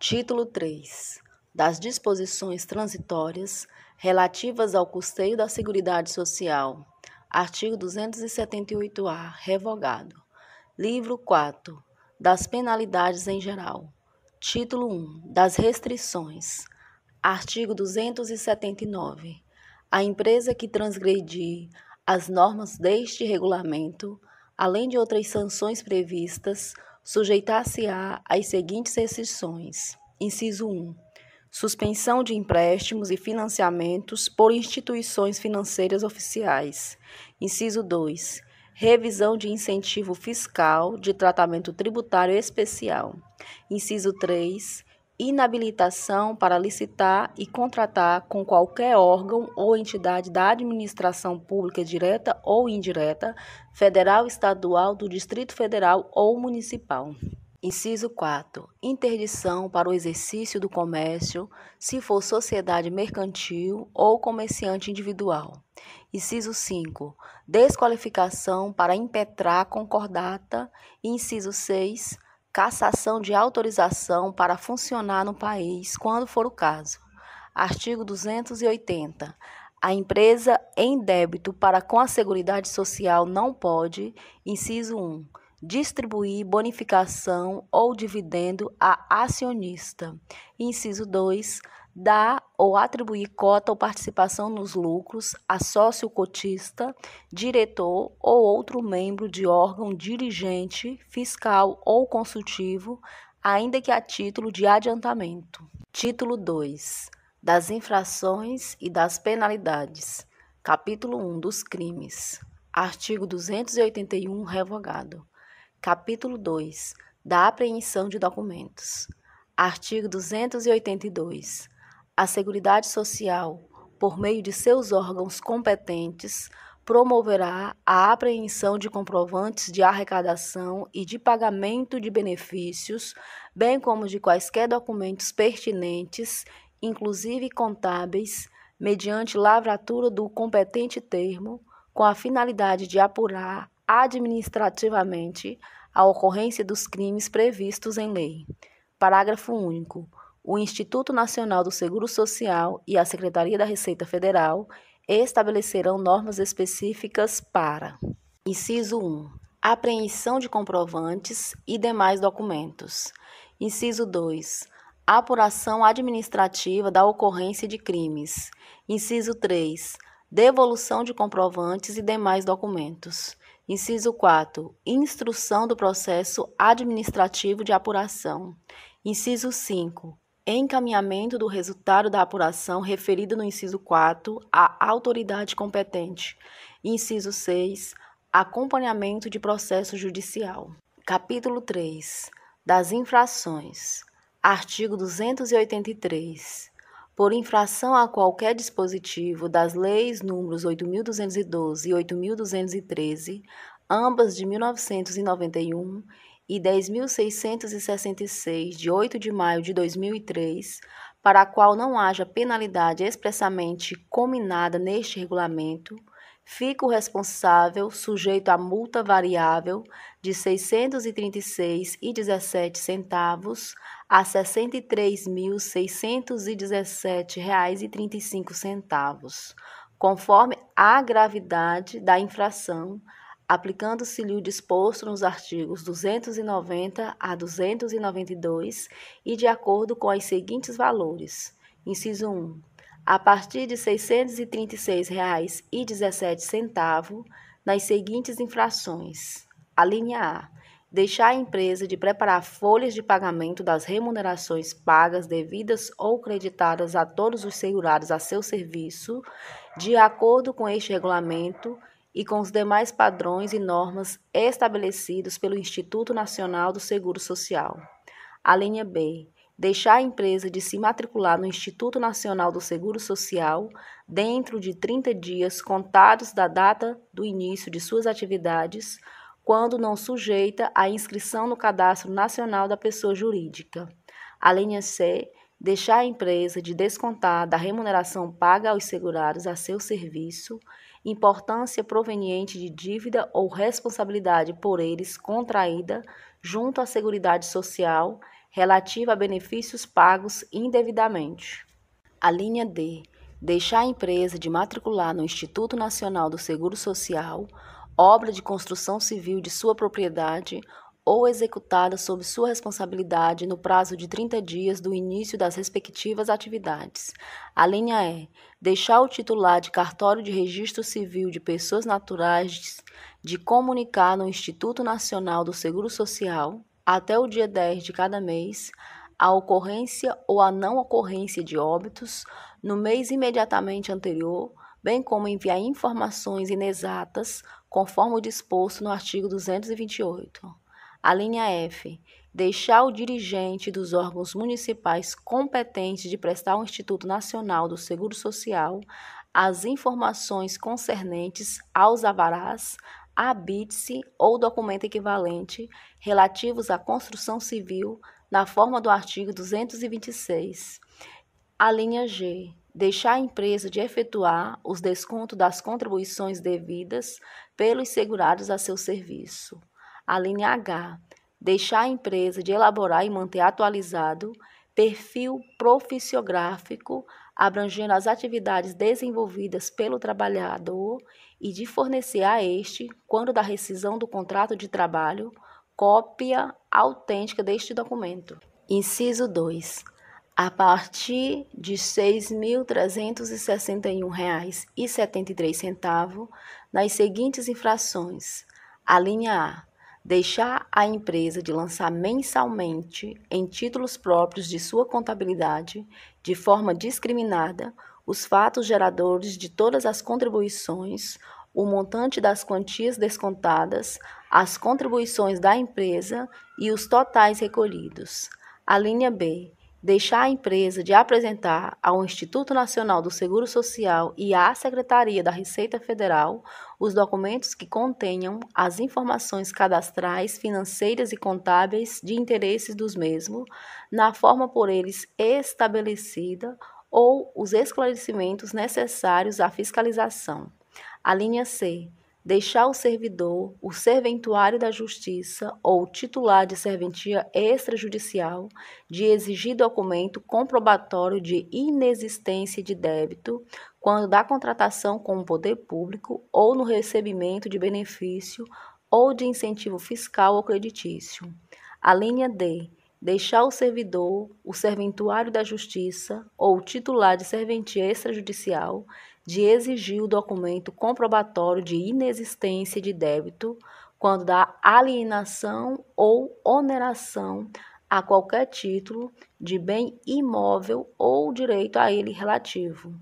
Título 3. Das disposições transitórias relativas ao custeio da Seguridade Social. Artigo 278-A, revogado. Livro 4. Das penalidades em geral. Título 1. Das restrições. Artigo 279. A empresa que transgredir as normas deste regulamento, além de outras sanções previstas, sujeitar-se-á às seguintes restrições: inciso 1. Suspensão de empréstimos e financiamentos por instituições financeiras oficiais. Inciso 2 revisão de incentivo fiscal de tratamento tributário especial. Inciso 3 inabilitação para licitar e contratar com qualquer órgão ou entidade da administração pública direta ou indireta, federal, estadual, do Distrito Federal ou municipal. Inciso 4. Interdição para o exercício do comércio, se for sociedade mercantil ou comerciante individual. Inciso 5. Desqualificação para impetrar concordata. Inciso 6 cassação de autorização para funcionar no país, quando for o caso. Artigo 280. A empresa em débito para com a Seguridade Social não pode, inciso 1, distribuir bonificação ou dividendo a acionista. Inciso 2, dar ou atribuir cota ou participação nos lucros a sócio cotista, diretor ou outro membro de órgão dirigente, fiscal ou consultivo, ainda que a título de adiantamento. Título 2. Das infrações e das penalidades. Capítulo 1 dos crimes. Artigo 281 revogado. Capítulo 2. Da apreensão de documentos. Artigo 282 a Seguridade Social, por meio de seus órgãos competentes, promoverá a apreensão de comprovantes de arrecadação e de pagamento de benefícios, bem como de quaisquer documentos pertinentes, inclusive contábeis, mediante lavratura do competente termo, com a finalidade de apurar administrativamente a ocorrência dos crimes previstos em lei. Parágrafo único o Instituto Nacional do Seguro Social e a Secretaria da Receita Federal estabelecerão normas específicas para: inciso 1, apreensão de comprovantes e demais documentos. Inciso 2, apuração administrativa da ocorrência de crimes. Inciso 3, devolução de comprovantes e demais documentos. Inciso 4, instrução do processo administrativo de apuração. Inciso 5 encaminhamento do resultado da apuração referida no inciso 4 à autoridade competente. Inciso 6 acompanhamento de processo judicial. Capítulo 3 das infrações. Artigo 283. Por infração a qualquer dispositivo das leis números 8212 e 8213, ambas de 1991, e 10.666, de 8 de maio de 2003, para a qual não haja penalidade expressamente combinada neste regulamento, fica o responsável sujeito a multa variável de R$ 636,17 a R$ 63.617,35, conforme a gravidade da infração aplicando-se-lhe o disposto nos artigos 290 a 292 e de acordo com os seguintes valores. Inciso 1. A partir de R$ 636,17 nas seguintes infrações. A linha A. Deixar a empresa de preparar folhas de pagamento das remunerações pagas devidas ou creditadas a todos os segurados a seu serviço, de acordo com este regulamento, e com os demais padrões e normas estabelecidos pelo Instituto Nacional do Seguro Social. A linha B. Deixar a empresa de se matricular no Instituto Nacional do Seguro Social dentro de 30 dias contados da data do início de suas atividades, quando não sujeita à inscrição no Cadastro Nacional da Pessoa Jurídica. A linha C deixar a empresa de descontar da remuneração paga aos segurados a seu serviço importância proveniente de dívida ou responsabilidade por eles contraída junto à Seguridade Social relativa a benefícios pagos indevidamente. A linha D. Deixar a empresa de matricular no Instituto Nacional do Seguro Social obra de construção civil de sua propriedade ou executada sob sua responsabilidade no prazo de 30 dias do início das respectivas atividades. A linha é deixar o titular de cartório de registro civil de pessoas naturais de comunicar no Instituto Nacional do Seguro Social, até o dia 10 de cada mês, a ocorrência ou a não ocorrência de óbitos no mês imediatamente anterior, bem como enviar informações inexatas, conforme o disposto no artigo 228. A linha F. Deixar o dirigente dos órgãos municipais competentes de prestar ao Instituto Nacional do Seguro Social as informações concernentes aos avarás, habite-se ou documento equivalente relativos à construção civil na forma do artigo 226. A linha G. Deixar a empresa de efetuar os descontos das contribuições devidas pelos segurados a seu serviço. A linha H, deixar a empresa de elaborar e manter atualizado perfil proficiográfico abrangendo as atividades desenvolvidas pelo trabalhador e de fornecer a este, quando da rescisão do contrato de trabalho, cópia autêntica deste documento. Inciso 2. A partir de R$ 6.361,73 nas seguintes infrações: a linha A deixar a empresa de lançar mensalmente, em títulos próprios de sua contabilidade, de forma discriminada, os fatos geradores de todas as contribuições, o montante das quantias descontadas, as contribuições da empresa e os totais recolhidos. A linha B deixar a empresa de apresentar ao Instituto Nacional do Seguro Social e à Secretaria da Receita Federal os documentos que contenham as informações cadastrais, financeiras e contábeis de interesses dos mesmos, na forma por eles estabelecida ou os esclarecimentos necessários à fiscalização. A linha C deixar o servidor, o serventuário da justiça ou titular de serventia extrajudicial de exigir documento comprobatório de inexistência de débito quando da contratação com o poder público ou no recebimento de benefício ou de incentivo fiscal ou creditício. A linha D deixar o servidor, o serventuário da justiça ou titular de serventia extrajudicial de exigir o documento comprobatório de inexistência de débito quando da alienação ou oneração a qualquer título de bem imóvel ou direito a ele relativo.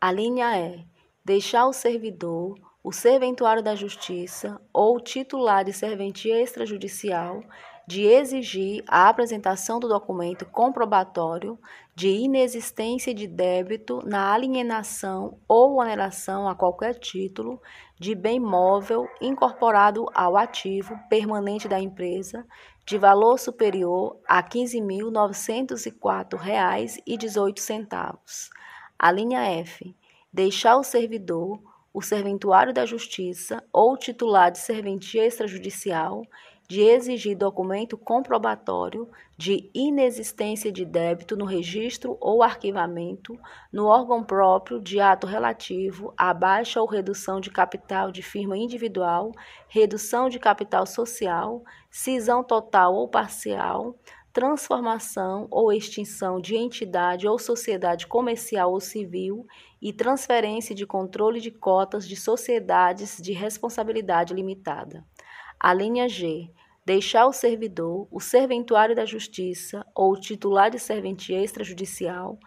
A linha é deixar o servidor, o serventuário da justiça ou titular de serventia extrajudicial de exigir a apresentação do documento comprobatório de inexistência de débito na alienação ou oneração a qualquer título de bem móvel incorporado ao ativo permanente da empresa de valor superior a R$ 15.904,18. A linha F. Deixar o servidor, o serventuário da justiça ou titular de serventia extrajudicial de exigir documento comprobatório de inexistência de débito no registro ou arquivamento no órgão próprio de ato relativo à baixa ou redução de capital de firma individual, redução de capital social, cisão total ou parcial, transformação ou extinção de entidade ou sociedade comercial ou civil e transferência de controle de cotas de sociedades de responsabilidade limitada. A linha G. Deixar o servidor, o serventuário da justiça ou o titular de servente extrajudicial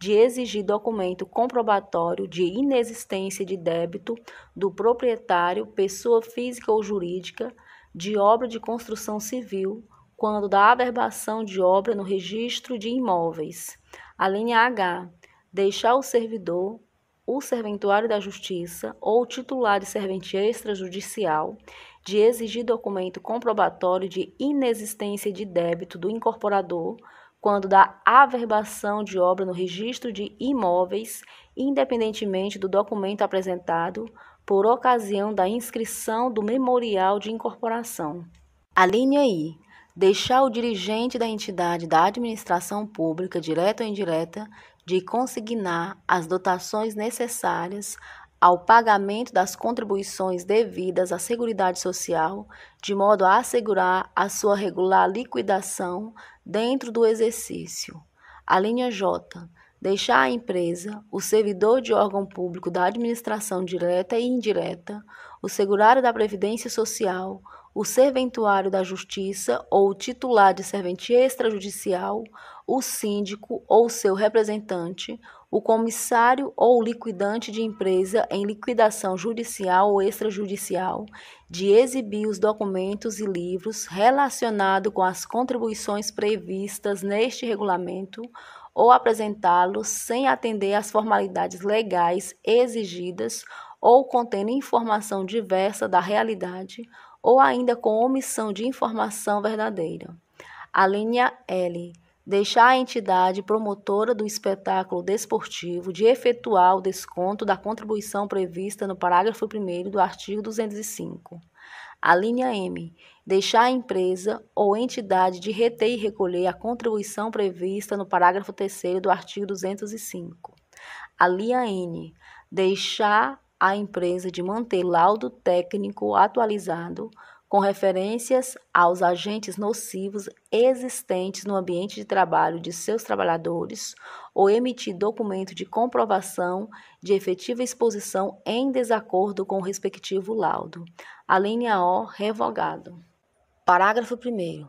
de exigir documento comprobatório de inexistência de débito do proprietário, pessoa física ou jurídica, de obra de construção civil, quando da averbação de obra no registro de imóveis. A linha H. Deixar o servidor, o serventuário da Justiça ou titular de servente extrajudicial de exigir documento comprobatório de inexistência de débito do incorporador quando da averbação de obra no registro de imóveis, independentemente do documento apresentado por ocasião da inscrição do memorial de incorporação. A linha I deixar o dirigente da entidade da administração pública, direta ou indireta, de consignar as dotações necessárias ao pagamento das contribuições devidas à Seguridade Social, de modo a assegurar a sua regular liquidação dentro do exercício. A linha J. Deixar à empresa, o servidor de órgão público da administração direta e indireta, o segurado da Previdência Social, o serventuário da justiça ou titular de servente extrajudicial, o síndico ou seu representante, o comissário ou liquidante de empresa em liquidação judicial ou extrajudicial, de exibir os documentos e livros relacionados com as contribuições previstas neste regulamento ou apresentá-los sem atender às formalidades legais exigidas ou contendo informação diversa da realidade ou ainda com omissão de informação verdadeira. A linha L. Deixar a entidade promotora do espetáculo desportivo de efetuar o desconto da contribuição prevista no parágrafo 1 do artigo 205. A linha M. Deixar a empresa ou entidade de reter e recolher a contribuição prevista no parágrafo 3 do artigo 205. A linha N. Deixar à empresa de manter laudo técnico atualizado com referências aos agentes nocivos existentes no ambiente de trabalho de seus trabalhadores ou emitir documento de comprovação de efetiva exposição em desacordo com o respectivo laudo. A linha O, revogado. Parágrafo 1.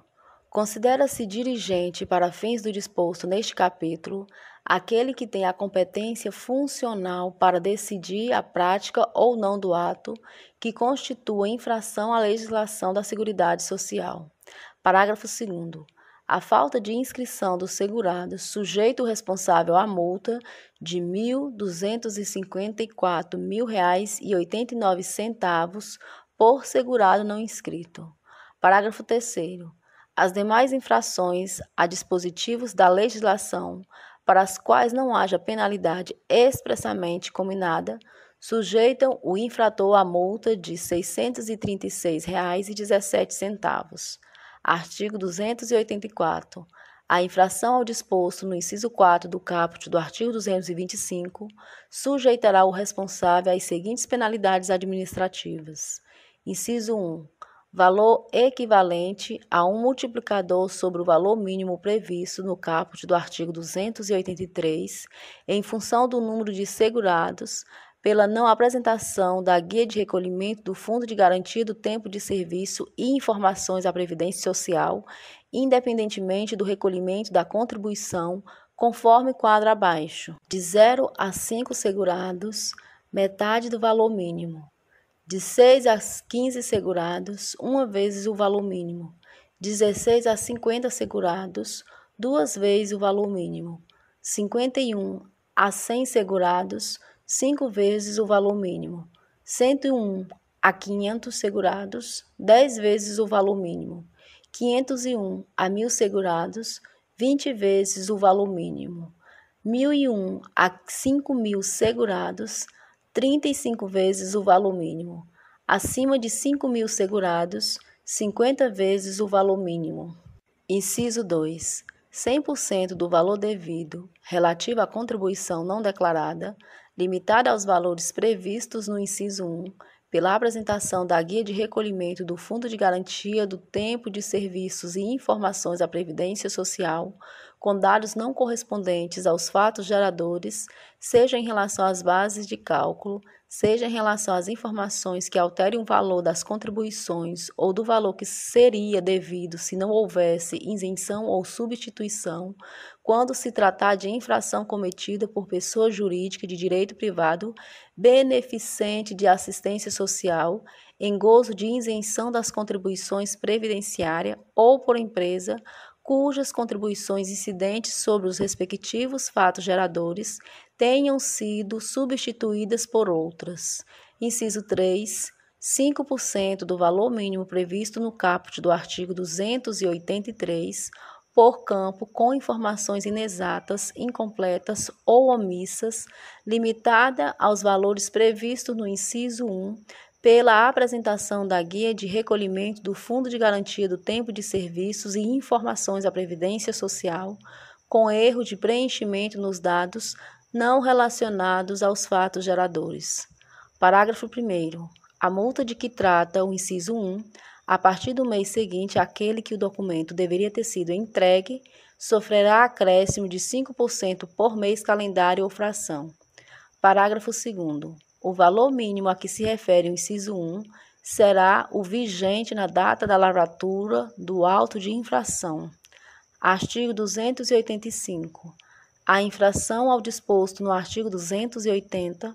Considera-se dirigente para fins do disposto neste capítulo aquele que tem a competência funcional para decidir a prática ou não do ato que constitua infração à legislação da Seguridade Social. Parágrafo 2 a falta de inscrição do segurado sujeito responsável à multa de R$ 1.254.089 por segurado não inscrito. Parágrafo 3 as demais infrações a dispositivos da legislação para as quais não haja penalidade expressamente combinada sujeitam o infrator à multa de R$ 636,17. Artigo 284. A infração ao disposto no inciso 4 do caput do artigo 225 sujeitará o responsável às seguintes penalidades administrativas: Inciso 1 valor equivalente a um multiplicador sobre o valor mínimo previsto no caput do artigo 283, em função do número de segurados, pela não apresentação da guia de recolhimento do Fundo de Garantia do Tempo de Serviço e Informações à Previdência Social, independentemente do recolhimento da contribuição, conforme quadro abaixo, de 0 a 5 segurados, metade do valor mínimo de 6 a 15 segurados, uma vez o valor mínimo, 16 a 50 segurados, duas vezes o valor mínimo, 51 a 100 segurados, cinco vezes o valor mínimo, 101 a 500 segurados, 10 vezes o valor mínimo, 501 a 1.000 segurados, 20 vezes o valor mínimo, 1.001 a 5.000 segurados, 35 vezes o valor mínimo. Acima de 5 mil segurados, 50 vezes o valor mínimo. Inciso 2. 100% do valor devido relativo à contribuição não declarada, limitada aos valores previstos no inciso 1, pela apresentação da guia de recolhimento do Fundo de Garantia do Tempo de Serviços e Informações à Previdência Social, com dados não correspondentes aos fatos geradores, seja em relação às bases de cálculo, seja em relação às informações que alterem o valor das contribuições ou do valor que seria devido se não houvesse isenção ou substituição, quando se tratar de infração cometida por pessoa jurídica de direito privado, beneficente de assistência social, em gozo de isenção das contribuições previdenciária ou por empresa cujas contribuições incidentes sobre os respectivos fatos geradores tenham sido substituídas por outras. Inciso 3. 5% do valor mínimo previsto no caput do artigo 283 por campo com informações inexatas, incompletas ou omissas, limitada aos valores previstos no inciso 1, pela apresentação da guia de recolhimento do Fundo de Garantia do Tempo de Serviços e Informações à Previdência Social, com erro de preenchimento nos dados não relacionados aos fatos geradores. Parágrafo 1. A multa de que trata o inciso 1, a partir do mês seguinte àquele que o documento deveria ter sido entregue, sofrerá acréscimo de 5% por mês calendário ou fração. Parágrafo 2 o valor mínimo a que se refere o inciso 1 será o vigente na data da lavratura do auto de infração. Artigo 285. A infração ao disposto no artigo 280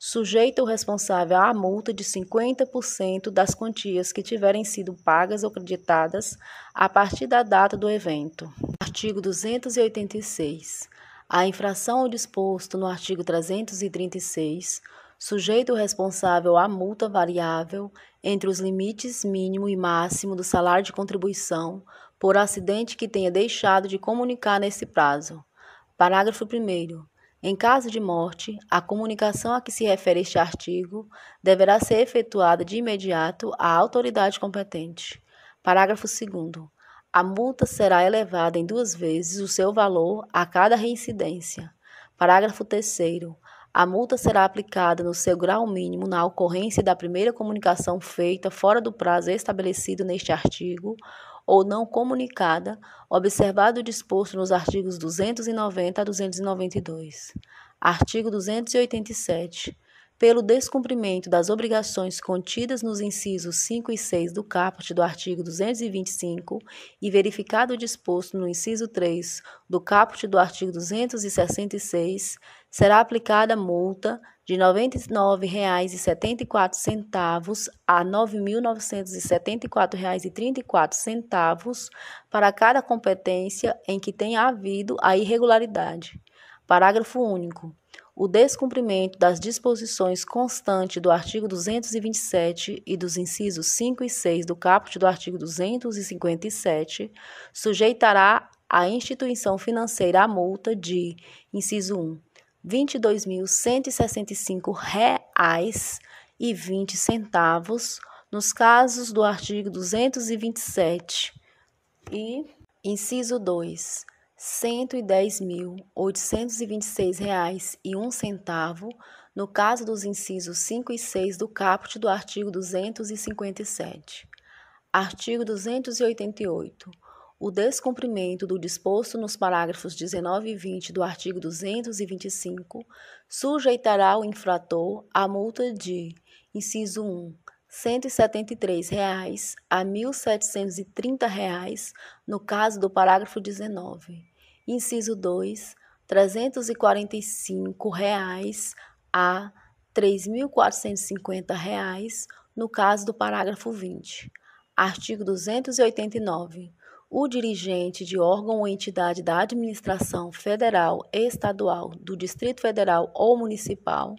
sujeita o responsável à multa de 50% das quantias que tiverem sido pagas ou creditadas a partir da data do evento. Artigo 286. A infração ao disposto no artigo 336 sujeito responsável à multa variável entre os limites mínimo e máximo do salário de contribuição por acidente que tenha deixado de comunicar nesse prazo. Parágrafo 1. Em caso de morte, a comunicação a que se refere este artigo deverá ser efetuada de imediato à autoridade competente. Parágrafo 2. A multa será elevada em duas vezes o seu valor a cada reincidência. Parágrafo 3. A multa será aplicada no seu grau mínimo na ocorrência da primeira comunicação feita fora do prazo estabelecido neste artigo ou não comunicada, observado o disposto nos artigos 290 a 292. Artigo 287 pelo descumprimento das obrigações contidas nos incisos 5 e 6 do caput do artigo 225 e verificado o disposto no inciso 3 do caput do artigo 266, será aplicada multa de R$ 99,74 a R$ 9.974,34 para cada competência em que tenha havido a irregularidade. Parágrafo único o descumprimento das disposições constantes do artigo 227 e dos incisos 5 e 6 do caput do artigo 257 sujeitará a instituição financeira à multa de, inciso 1, R$ 22.165,20 nos casos do artigo 227 e, inciso 2, R$ 110.826,01 no caso dos incisos 5 e 6 do caput do artigo 257. Artigo 288. O descumprimento do disposto nos parágrafos 19 e 20 do artigo 225 sujeitará o infrator à multa de, inciso 1, R$ 173,00 a R$ 1.730,00 no caso do parágrafo 19 inciso 2, R$ 345,00 a R$ 3.450,00 no caso do parágrafo 20. Artigo 289. O dirigente de órgão ou entidade da administração federal, estadual, do Distrito Federal ou municipal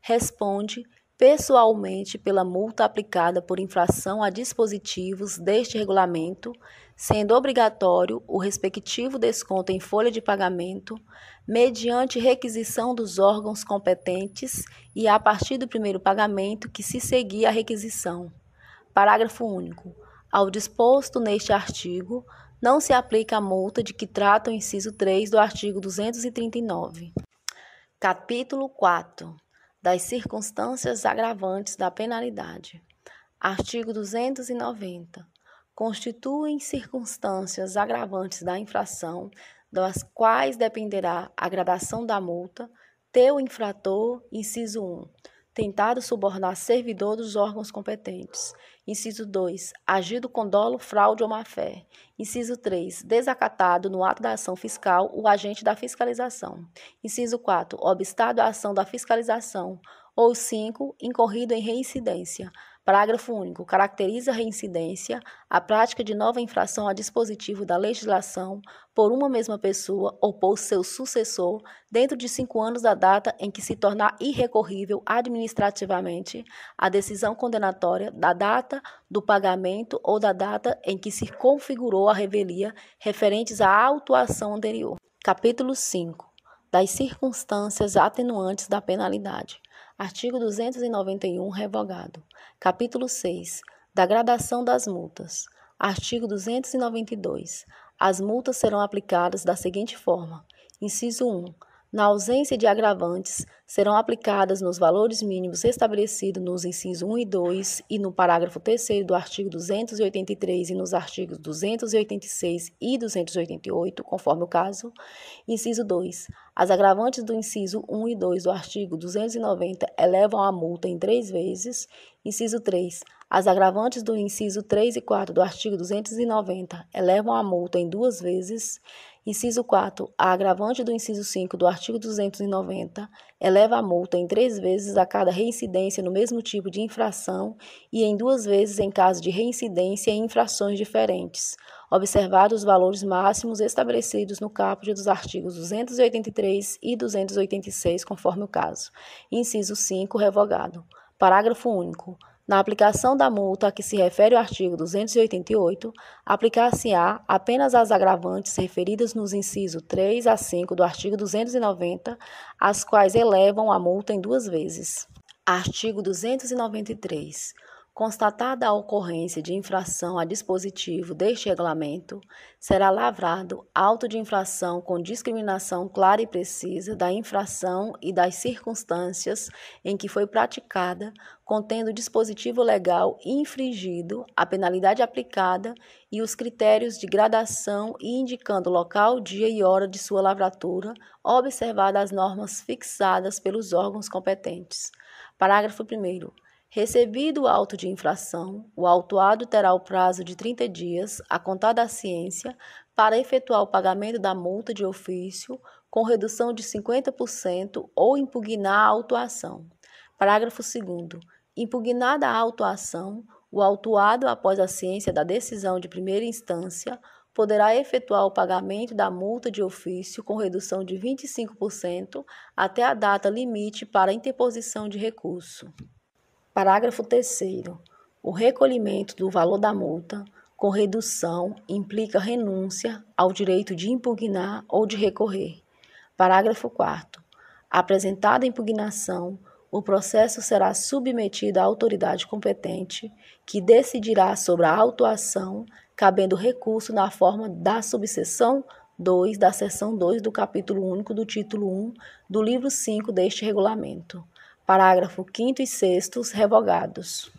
responde pessoalmente pela multa aplicada por infração a dispositivos deste regulamento, sendo obrigatório o respectivo desconto em folha de pagamento, mediante requisição dos órgãos competentes e a partir do primeiro pagamento que se seguir a requisição. Parágrafo único. Ao disposto neste artigo, não se aplica a multa de que trata o inciso 3 do artigo 239. Capítulo 4 das circunstâncias agravantes da penalidade. Artigo 290. Constituem circunstâncias agravantes da infração, das quais dependerá a gradação da multa, teu infrator, inciso 1 tentado subornar servidor dos órgãos competentes. Inciso 2. Agido com dolo, fraude ou má-fé. Inciso 3. Desacatado no ato da ação fiscal o agente da fiscalização. Inciso 4. Obstado a ação da fiscalização. Ou 5. Incorrido em reincidência. Parágrafo único. Caracteriza a reincidência a prática de nova infração a dispositivo da legislação por uma mesma pessoa ou por seu sucessor dentro de cinco anos da data em que se tornar irrecorrível administrativamente a decisão condenatória da data do pagamento ou da data em que se configurou a revelia referentes à autuação anterior. Capítulo 5. Das circunstâncias atenuantes da penalidade. Artigo 291, revogado. Capítulo 6. Da gradação das multas. Artigo 292. As multas serão aplicadas da seguinte forma: Inciso 1 na ausência de agravantes, serão aplicadas nos valores mínimos estabelecidos nos incisos 1 e 2 e no parágrafo 3 do artigo 283 e nos artigos 286 e 288, conforme o caso. Inciso 2. As agravantes do inciso 1 e 2 do artigo 290 elevam a multa em três vezes. Inciso 3. As agravantes do inciso 3 e 4 do artigo 290 elevam a multa em duas vezes. Inciso Inciso 4. A agravante do inciso 5 do artigo 290 eleva a multa em três vezes a cada reincidência no mesmo tipo de infração e em duas vezes em caso de reincidência em infrações diferentes, observados os valores máximos estabelecidos no caput dos artigos 283 e 286, conforme o caso. Inciso 5. Revogado. Parágrafo único. Na aplicação da multa a que se refere o artigo 288, aplicar-se-á apenas as agravantes referidas nos incisos 3 a 5 do artigo 290, as quais elevam a multa em duas vezes. Artigo 293. Constatada a ocorrência de infração a dispositivo deste regulamento, será lavrado auto de infração com discriminação clara e precisa da infração e das circunstâncias em que foi praticada, contendo o dispositivo legal infringido, a penalidade aplicada e os critérios de gradação e indicando local, dia e hora de sua lavratura, observadas as normas fixadas pelos órgãos competentes. Parágrafo 1 Recebido o auto de infração, o autuado terá o prazo de 30 dias, a contar da ciência, para efetuar o pagamento da multa de ofício com redução de 50% ou impugnar a autuação. Parágrafo 2. Impugnada a autuação, o autuado, após a ciência da decisão de primeira instância, poderá efetuar o pagamento da multa de ofício com redução de 25% até a data limite para interposição de recurso. Parágrafo 3. O recolhimento do valor da multa com redução implica renúncia ao direito de impugnar ou de recorrer. Parágrafo 4. Apresentada a impugnação, o processo será submetido à autoridade competente, que decidirá sobre a autuação, cabendo recurso na forma da subseção 2 da seção 2 do capítulo único do título 1 do livro 5 deste regulamento. Parágrafo 5 e 6 revogados.